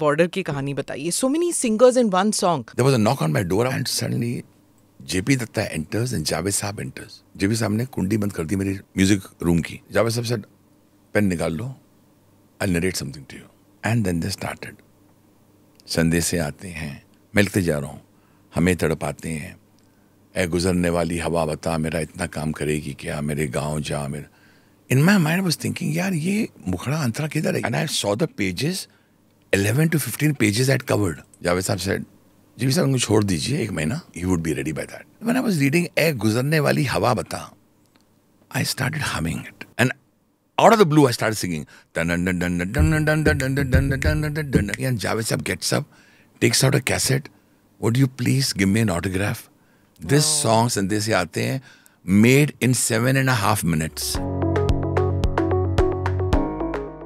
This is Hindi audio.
बॉर्डर की कहानी बताइए so many singers in one song there was a knock on my door and suddenly JP Datta enters and Javed sahab enters JP साहब ने कुंडी बंद कर दी मेरी म्यूजिक रूम की जावेद साहब सेड पेन निकाल लो I narrate something to you and then they started संदेशे आते हैं मिलते जा रहा हूँ हमें तड़पाते हैं ए गुजरने वाली हवा बता मेरा इतना काम करेगी क्या मेरे गांव जा मेरा in my mind was thinking यार ये मुखड़ा अंतरा किधर है and I saw the pages 11 to 15 pages eight covered Javed sahab said जी सर उनको छोड़ दीजिए एक महीना ही would be ready by that when I was reading ए गुजरने वाली हवा बता I start humming it and out of the blue I start singing Javed sahab gets up takes out a cassette would you please give me an autograph this song संदेश आते हैं made in seven and half minutes